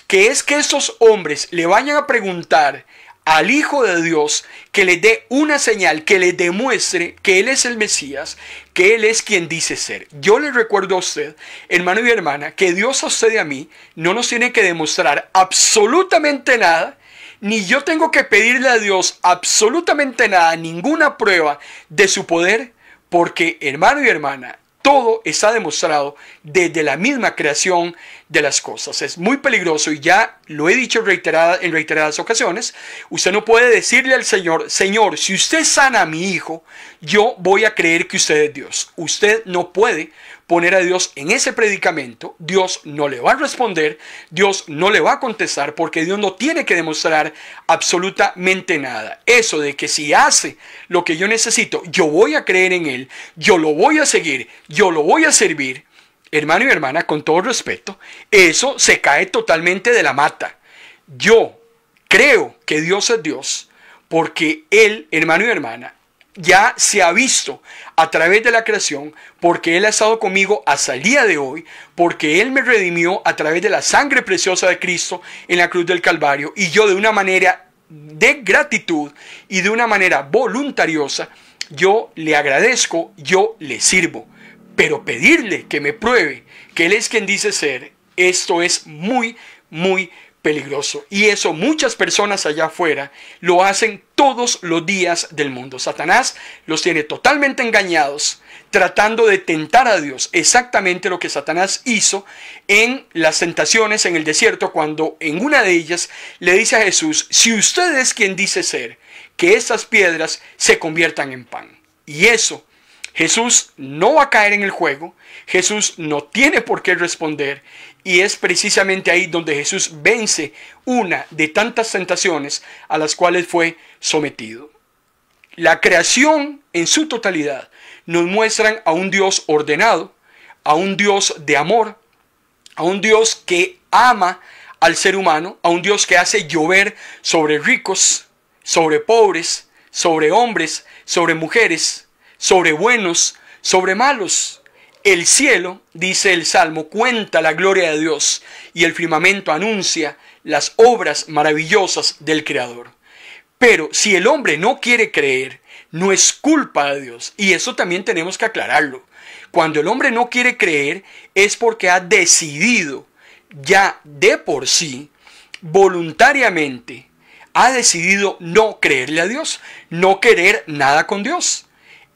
que es que estos hombres le vayan a preguntar al Hijo de Dios que le dé una señal, que le demuestre que Él es el Mesías, que Él es quien dice ser. Yo le recuerdo a usted, hermano y hermana, que Dios a usted y a mí no nos tiene que demostrar absolutamente nada, ni yo tengo que pedirle a Dios absolutamente nada, ninguna prueba de su poder, porque hermano y hermana, todo está demostrado desde la misma creación de las cosas. Es muy peligroso y ya lo he dicho reiterada, en reiteradas ocasiones. Usted no puede decirle al Señor, Señor, si usted sana a mi hijo, yo voy a creer que usted es Dios. Usted no puede poner a Dios en ese predicamento. Dios no le va a responder, Dios no le va a contestar porque Dios no tiene que demostrar absolutamente nada. Eso de que si hace lo que yo necesito, yo voy a creer en Él, yo lo voy a seguir, yo lo voy a servir hermano y hermana, con todo respeto, eso se cae totalmente de la mata. Yo creo que Dios es Dios porque Él, hermano y hermana, ya se ha visto a través de la creación, porque Él ha estado conmigo hasta el día de hoy, porque Él me redimió a través de la sangre preciosa de Cristo en la cruz del Calvario, y yo de una manera de gratitud y de una manera voluntariosa, yo le agradezco, yo le sirvo. Pero pedirle que me pruebe que Él es quien dice ser, esto es muy, muy peligroso. Y eso muchas personas allá afuera lo hacen todos los días del mundo. Satanás los tiene totalmente engañados, tratando de tentar a Dios. Exactamente lo que Satanás hizo en las tentaciones en el desierto, cuando en una de ellas le dice a Jesús, si usted es quien dice ser, que estas piedras se conviertan en pan. Y eso Jesús no va a caer en el juego, Jesús no tiene por qué responder y es precisamente ahí donde Jesús vence una de tantas tentaciones a las cuales fue sometido. La creación en su totalidad nos muestran a un Dios ordenado, a un Dios de amor, a un Dios que ama al ser humano, a un Dios que hace llover sobre ricos, sobre pobres, sobre hombres, sobre mujeres, sobre buenos, sobre malos. El cielo, dice el Salmo, cuenta la gloria de Dios y el firmamento anuncia las obras maravillosas del Creador. Pero si el hombre no quiere creer, no es culpa de Dios. Y eso también tenemos que aclararlo. Cuando el hombre no quiere creer es porque ha decidido ya de por sí, voluntariamente, ha decidido no creerle a Dios, no querer nada con Dios.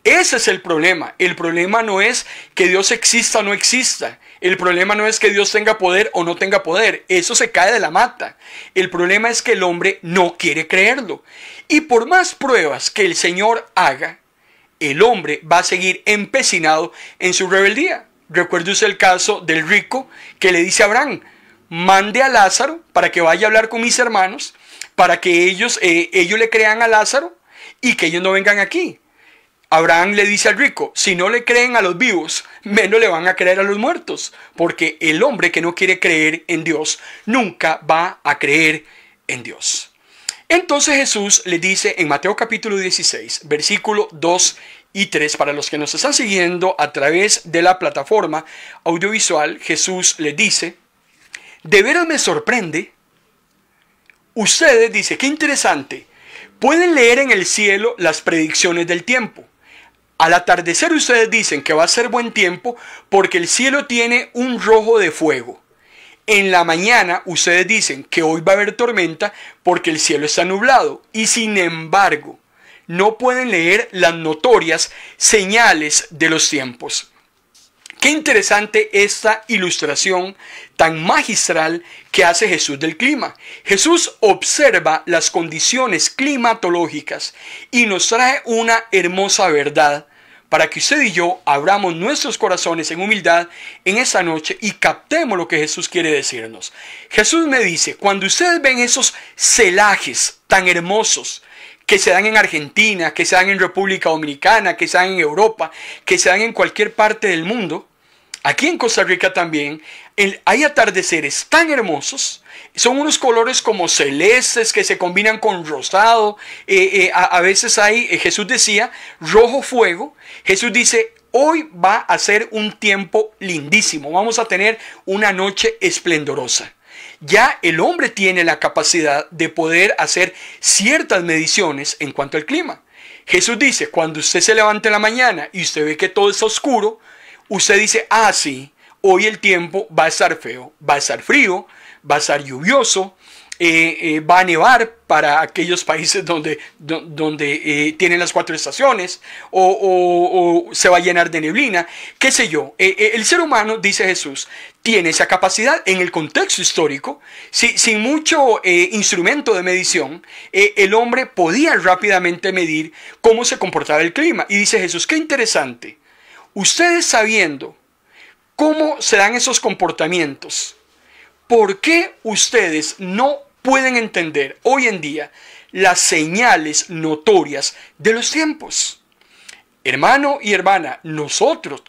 Ese es el problema. El problema no es que Dios exista o no exista. El problema no es que Dios tenga poder o no tenga poder. Eso se cae de la mata. El problema es que el hombre no quiere creerlo. Y por más pruebas que el Señor haga, el hombre va a seguir empecinado en su rebeldía. Recuerde usted el caso del rico que le dice a Abraham, mande a Lázaro para que vaya a hablar con mis hermanos, para que ellos, eh, ellos le crean a Lázaro y que ellos no vengan aquí. Abraham le dice al rico, si no le creen a los vivos, menos le van a creer a los muertos, porque el hombre que no quiere creer en Dios nunca va a creer en Dios. Entonces Jesús le dice en Mateo capítulo 16, versículo 2 y 3, para los que nos están siguiendo a través de la plataforma audiovisual, Jesús le dice, de veras me sorprende, ustedes, dice, qué interesante, pueden leer en el cielo las predicciones del tiempo al atardecer ustedes dicen que va a ser buen tiempo porque el cielo tiene un rojo de fuego. En la mañana ustedes dicen que hoy va a haber tormenta porque el cielo está nublado. Y sin embargo, no pueden leer las notorias señales de los tiempos. Qué interesante esta ilustración tan magistral que hace Jesús del clima. Jesús observa las condiciones climatológicas y nos trae una hermosa verdad para que usted y yo abramos nuestros corazones en humildad en esa noche y captemos lo que Jesús quiere decirnos. Jesús me dice, cuando ustedes ven esos celajes tan hermosos, que se dan en Argentina, que se dan en República Dominicana, que se dan en Europa, que se dan en cualquier parte del mundo. Aquí en Costa Rica también hay atardeceres tan hermosos. Son unos colores como celestes que se combinan con rosado. Eh, eh, a, veces hay, eh, Jesús decía, rojo fuego. Jesús dice, hoy va a ser un tiempo lindísimo. Vamos a tener una noche esplendorosa ya el hombre tiene la capacidad de poder hacer ciertas mediciones en cuanto al clima. Jesús dice, cuando usted se levanta en la mañana y usted ve que todo es oscuro, usted dice, ah, sí, hoy el tiempo va a estar feo, va a estar frío, va a estar lluvioso, eh, eh, va a nevar para aquellos países donde, donde eh, tienen las cuatro estaciones o, se va a llenar de neblina, qué sé yo. el ser humano, dice Jesús, tiene esa capacidad en el contexto histórico, sin mucho instrumento de medición, el hombre podía rápidamente medir cómo se comportaba el clima. Y dice Jesús, qué interesante, ustedes sabiendo cómo se dan esos comportamientos, ¿por qué ustedes no pueden entender hoy en día las señales notorias de los tiempos. Hermano y hermana, nosotros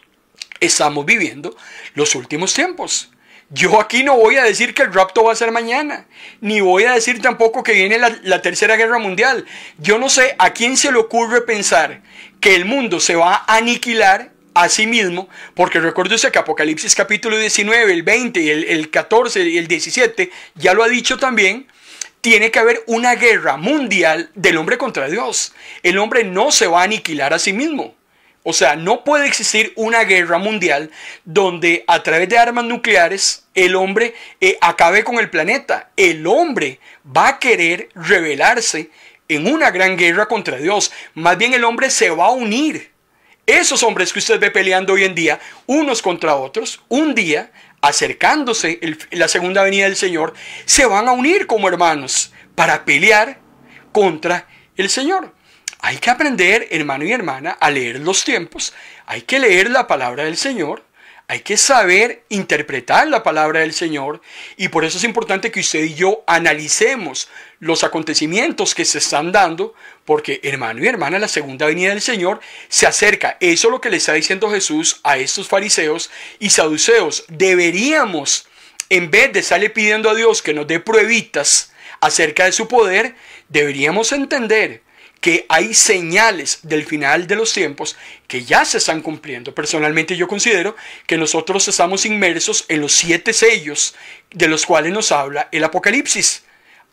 estamos viviendo los últimos tiempos. Yo aquí no voy a decir que el rapto va a ser mañana, ni voy a decir tampoco que viene la, tercera guerra mundial. Yo no sé a quién se le ocurre pensar que el mundo se va a aniquilar mismo, porque recuérdese que Apocalipsis capítulo 19, el 20, el, el 14 y el 17, ya lo ha dicho también, tiene que haber una guerra mundial del hombre contra Dios. El hombre no se va a aniquilar a sí mismo. O sea, no puede existir una guerra mundial donde a través de armas nucleares el hombre eh, acabe con el planeta. El hombre va a querer rebelarse en una gran guerra contra Dios. Más bien el hombre se va a unir esos hombres que usted ve peleando hoy en día, unos contra otros, un día, acercándose la segunda venida del Señor, se van a unir como hermanos para pelear contra el Señor. Hay que aprender, hermano y hermana, a leer los tiempos, hay que leer la palabra del Señor, hay que saber interpretar la palabra del Señor y por eso es importante que usted y yo analicemos los acontecimientos que se están dando porque hermano y hermana, la segunda venida del Señor se acerca. Eso es lo que le está diciendo Jesús a estos fariseos y saduceos. Deberíamos, en vez de estarle pidiendo a Dios que nos dé pruebitas acerca de su poder, deberíamos entender que hay señales del final de los tiempos que ya se están cumpliendo. Personalmente yo considero que nosotros estamos inmersos en los siete sellos de los cuales nos habla el Apocalipsis.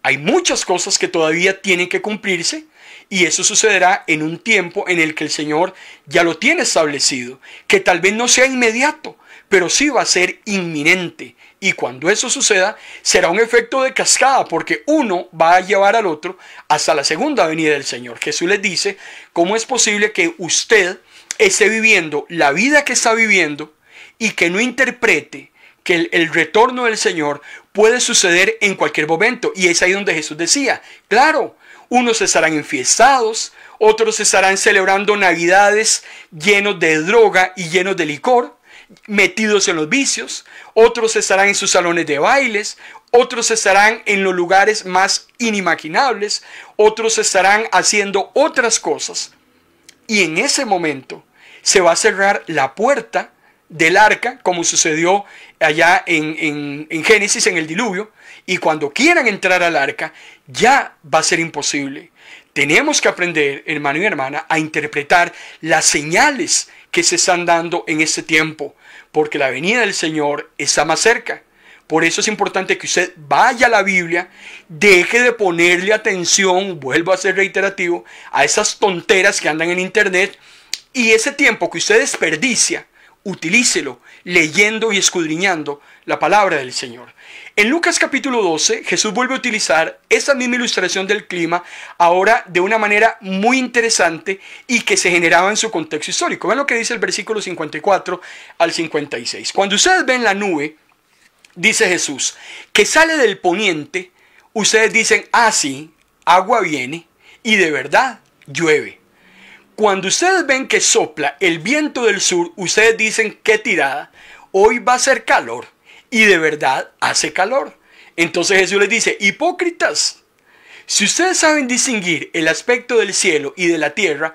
Hay muchas cosas que todavía tienen que cumplirse, y eso sucederá en un tiempo en el que el Señor ya lo tiene establecido, que tal vez no sea inmediato, pero sí va a ser inminente. Y cuando eso suceda, será un efecto de cascada, porque uno va a llevar al otro hasta la segunda venida del Señor. Jesús les dice, ¿cómo es posible que usted esté viviendo la vida que está viviendo y que no interprete que el, retorno del Señor puede suceder en cualquier momento. Y es ahí donde Jesús decía, claro, unos estarán enfiestados, otros estarán celebrando navidades llenos de droga y llenos de licor, metidos en los vicios, otros estarán en sus salones de bailes, otros estarán en los lugares más inimaginables, otros estarán haciendo otras cosas. Y en ese momento se va a cerrar la puerta del arca, como sucedió allá en, en, en Génesis, en el diluvio, y cuando quieran entrar al arca, ya va a ser imposible. Tenemos que aprender, hermano y hermana, a interpretar las señales que se están dando en este tiempo, porque la venida del Señor está más cerca. Por eso es importante que usted vaya a la Biblia, deje de ponerle atención, vuelvo a ser reiterativo, a esas tonteras que andan en Internet y ese tiempo que usted desperdicia utilícelo leyendo y escudriñando la palabra del Señor. En Lucas capítulo 12, Jesús vuelve a utilizar esa misma ilustración del clima, ahora de una manera muy interesante y que se generaba en su contexto histórico. Vean lo que dice el versículo 54 al 56. Cuando ustedes ven la nube, dice Jesús, que sale del poniente, ustedes dicen, ah sí, agua viene y de verdad llueve. Cuando ustedes ven que sopla el viento del sur, ustedes dicen, qué tirada, hoy va a ser calor. Y de verdad hace calor. Entonces Jesús les dice, hipócritas, si ustedes saben distinguir el aspecto del cielo y de la tierra,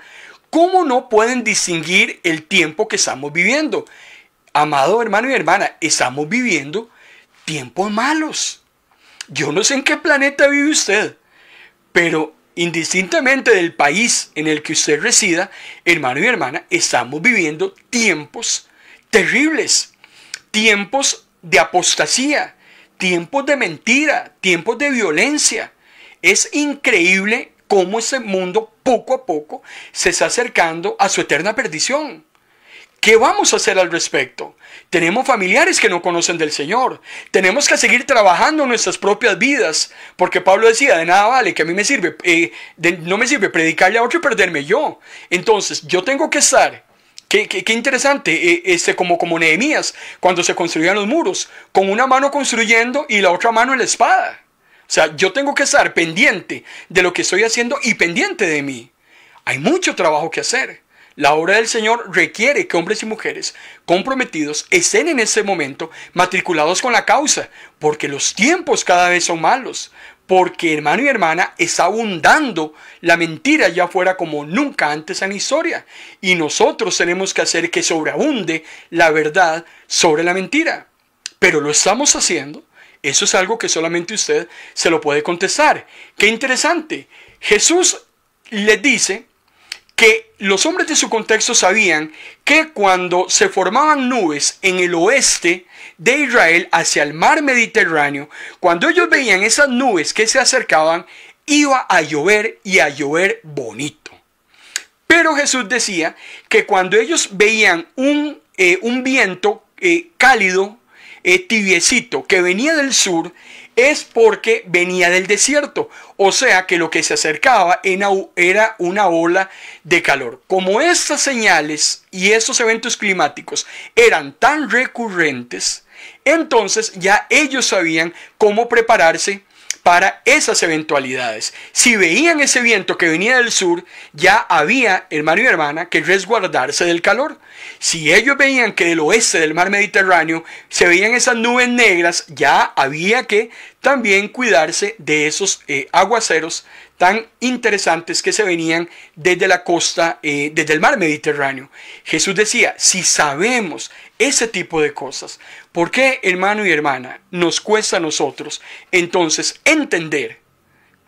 ¿cómo no pueden distinguir el tiempo que estamos viviendo? Amado hermano y hermana, estamos viviendo tiempos malos. Yo no sé en qué planeta vive usted, pero indistintamente del país en el que usted resida, hermano y hermana, estamos viviendo tiempos terribles, tiempos de apostasía, tiempos de mentira, tiempos de violencia. Es increíble cómo ese mundo poco a poco se está acercando a su eterna perdición. ¿Qué vamos a hacer al respecto? Tenemos familiares que no conocen del Señor. Tenemos que seguir trabajando nuestras propias vidas. Porque Pablo decía, de nada vale que a mí me sirve, eh, no me sirve predicarle a otro y perderme yo. Entonces, yo tengo que estar. Qué, interesante, eh, este, como, como Nehemías, cuando se construían los muros, con una mano construyendo y la otra mano en la espada. O sea, yo tengo que estar pendiente de lo que estoy haciendo y pendiente de mí. Hay mucho trabajo que hacer. La obra del Señor requiere que hombres y mujeres comprometidos estén en ese momento matriculados con la causa, porque los tiempos cada vez son malos, porque hermano y hermana está abundando la mentira ya fuera como nunca antes en historia, y nosotros tenemos que hacer que sobreabunde la verdad sobre la mentira. Pero lo estamos haciendo. Eso es algo que solamente usted se lo puede contestar. Qué interesante. Jesús le dice que los hombres de su contexto sabían que cuando se formaban nubes en el oeste de Israel hacia el mar Mediterráneo, cuando ellos veían esas nubes que se acercaban, iba a llover y a llover bonito. Pero Jesús decía que cuando ellos veían un, eh, viento eh, cálido, eh, tibiecito, que venía del sur, es porque venía del desierto, o sea que lo que se acercaba era una ola de calor. Como estas señales y estos eventos climáticos eran tan recurrentes, entonces ya ellos sabían cómo prepararse para esas eventualidades. Si veían ese viento que venía del sur, ya había, hermano y hermana, que resguardarse del calor. Si ellos veían que del oeste del mar Mediterráneo se veían esas nubes negras, ya había que también cuidarse de esos eh, aguaceros tan interesantes que se venían desde la costa, eh, desde el mar Mediterráneo. Jesús decía, si sabemos ese tipo de cosas. ¿Por qué, hermano y hermana, nos cuesta a nosotros entonces entender,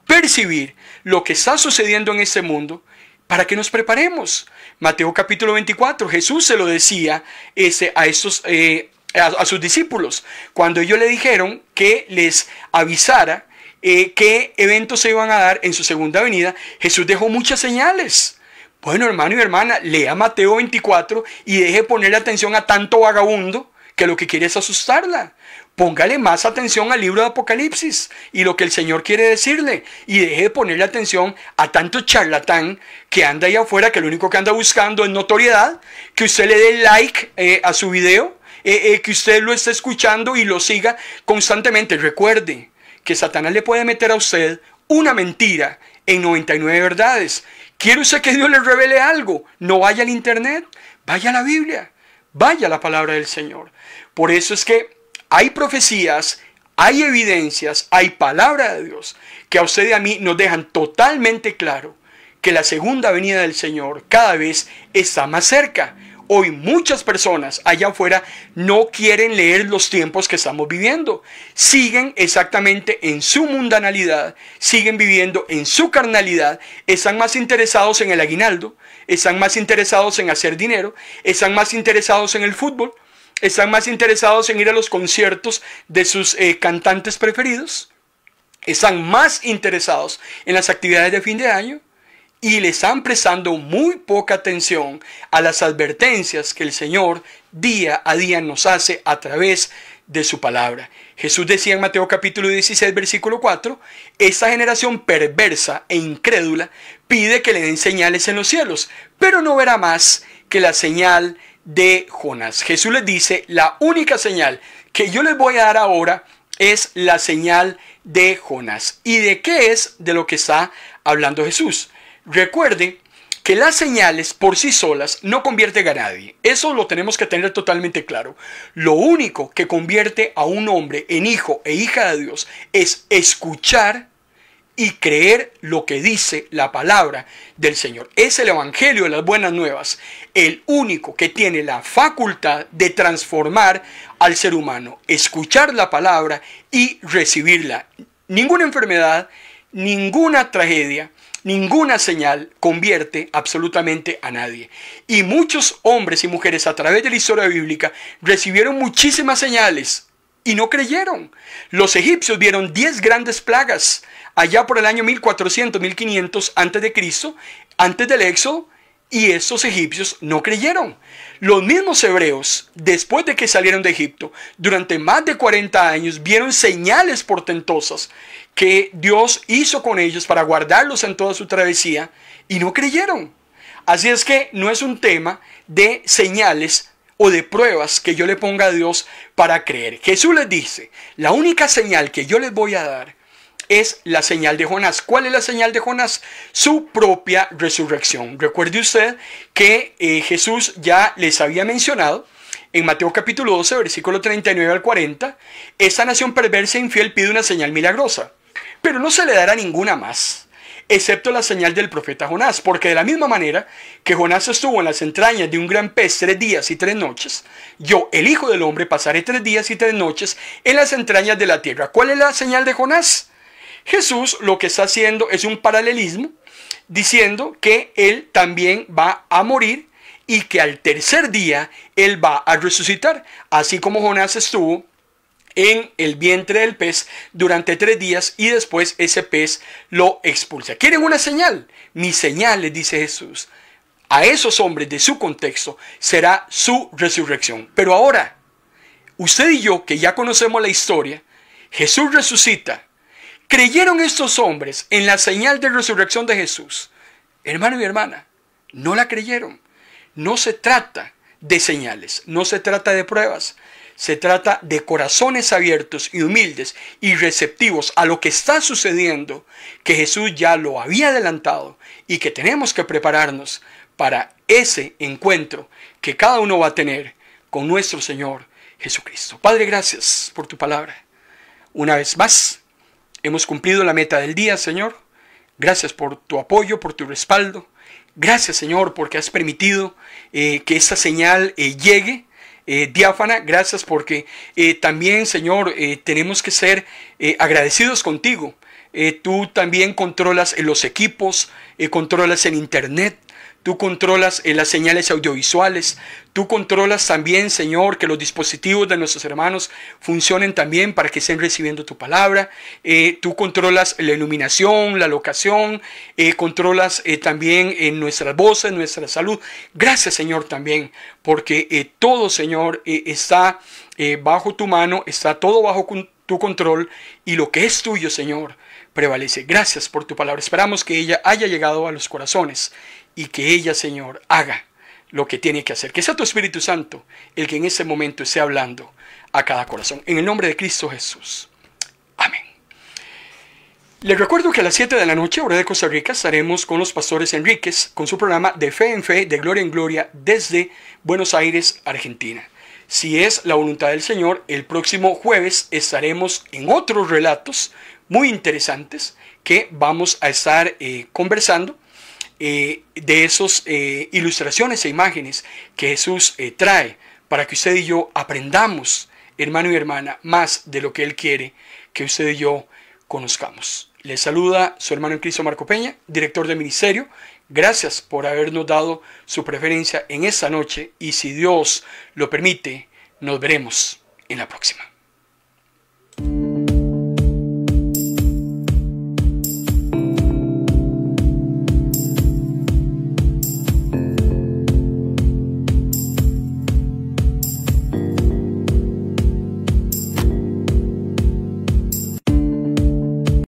percibir lo que está sucediendo en este mundo? para que nos preparemos. Mateo capítulo 24, Jesús se lo decía este, a, estos, eh, a, sus discípulos, cuando ellos le dijeron que les avisara eh, qué eventos se iban a dar en su segunda venida, Jesús dejó muchas señales. Bueno, hermano y hermana, lea Mateo 24 y deje ponerle atención a tanto vagabundo que lo que quiere es asustarla. Póngale más atención al libro de Apocalipsis y lo que el Señor quiere decirle. Y deje de ponerle atención a tanto charlatán que anda ahí afuera, que lo único que anda buscando es notoriedad, que usted le dé like eh, a su video, eh, eh, que usted lo esté escuchando y lo siga constantemente. Recuerde que Satanás le puede meter a usted una mentira en 99 verdades ¿Quiere usted que Dios le revele algo? No vaya al Internet, vaya a la Biblia, vaya a la palabra del Señor. Por eso es que hay profecías, hay evidencias, hay palabra de Dios que a usted y a mí nos dejan totalmente claro que la segunda venida del Señor cada vez está más cerca. Hoy muchas personas allá afuera no quieren leer los tiempos que estamos viviendo. Siguen exactamente en su mundanalidad, siguen viviendo en su carnalidad, están más interesados en el aguinaldo, están más interesados en hacer dinero, están más interesados en el fútbol, están más interesados en ir a los conciertos de sus eh, cantantes preferidos, están más interesados en las actividades de fin de año y le están prestando muy poca atención a las advertencias que el Señor día a día nos hace a través de su palabra. Jesús decía en Mateo capítulo 16, versículo 4, esta generación perversa e incrédula pide que le den señales en los cielos, pero no verá más que la señal de Jonás. Jesús les dice, la única señal que yo les voy a dar ahora es la señal de Jonás. ¿Y de qué es de lo que está hablando Jesús? Recuerde que las señales por sí solas no convierten a nadie. Eso lo tenemos que tener totalmente claro. Lo único que convierte a un hombre en hijo e hija de Dios es escuchar y creer lo que dice la palabra del Señor. Es el Evangelio de las Buenas Nuevas, el único que tiene la facultad de transformar al ser humano, escuchar la palabra y recibirla. Ninguna enfermedad, ninguna tragedia, Ninguna señal convierte absolutamente a nadie. Y muchos hombres y mujeres a través de la historia bíblica recibieron muchísimas señales y no creyeron. Los egipcios vieron 10 grandes plagas allá por el año 1400, 1500 antes de Cristo, antes del Éxodo, y estos egipcios no creyeron. Los mismos hebreos, después de que salieron de Egipto, durante más de 40 años vieron señales portentosas que Dios hizo con ellos para guardarlos en toda su travesía y no creyeron. Así es que no es un tema de señales o de pruebas que yo le ponga a Dios para creer. Jesús les dice, la única señal que yo les voy a dar es la señal de Jonás. ¿Cuál es la señal de Jonás? Su propia resurrección. Recuerde usted que eh, Jesús ya les había mencionado en Mateo capítulo 12, versículo 39 al 40, esta nación perversa e infiel pide una señal milagrosa, pero no se le dará ninguna más, excepto la señal del profeta Jonás, porque de la misma manera que Jonás estuvo en las entrañas de un gran pez tres días y tres noches, yo, el Hijo del Hombre, pasaré tres días y tres noches en las entrañas de la tierra. ¿Cuál es la señal de Jonás? Jesús lo que está haciendo es un paralelismo diciendo que Él también va a morir y que al tercer día Él va a resucitar, así como Jonás estuvo en el vientre del pez durante tres días y después ese pez lo expulsa. ¿Quieren una señal? Mi señal, les dice Jesús, a esos hombres de su contexto será su resurrección. Pero ahora, usted y yo que ya conocemos la historia, Jesús resucita, ¿Creyeron estos hombres en la señal de resurrección de Jesús? Hermano y hermana, no la creyeron. No se trata de señales, no se trata de pruebas. Se trata de corazones abiertos y humildes y receptivos a lo que está sucediendo, que Jesús ya lo había adelantado y que tenemos que prepararnos para ese encuentro que cada uno va a tener con nuestro Señor Jesucristo. Padre, gracias por tu palabra. Una vez más, Hemos cumplido la meta del día, Señor. Gracias por tu apoyo, por tu respaldo. Gracias, Señor, porque has permitido eh, que esta señal eh, llegue. Eh, diáfana, gracias porque también, Señor, tenemos que ser agradecidos contigo. tú también controlas los equipos, controlas el Internet, Tú controlas eh, las señales audiovisuales. Tú controlas también, Señor, que los dispositivos de nuestros hermanos funcionen también para que estén recibiendo tu palabra. Eh, tú controlas la iluminación, la locación. Eh, controlas también en nuestras voces, nuestra salud. Gracias, Señor, también, porque todo, Señor, está bajo tu mano, está todo bajo tu control y lo que es tuyo, Señor, prevalece. Gracias por tu palabra. Esperamos que ella haya llegado a los corazones y que ella, Señor, haga lo que tiene que hacer. Que sea tu Espíritu Santo el que en ese momento esté hablando a cada corazón. En el nombre de Cristo Jesús. Amén. Les recuerdo que a las 7 de la noche, hora de Costa Rica, estaremos con los pastores Enríquez con su programa de fe en fe, de gloria en gloria, desde Buenos Aires, Argentina. Si es la voluntad del Señor, el próximo jueves estaremos en otros relatos muy interesantes que vamos a estar eh, conversando eh, de esas eh, ilustraciones e imágenes que Jesús eh, trae para que usted y yo aprendamos, hermano y hermana, más de lo que Él quiere que usted y yo conozcamos. Les saluda su hermano en Cristo Marco Peña, director de ministerio. Gracias por habernos dado su preferencia en esta noche y si Dios lo permite, nos veremos en la próxima.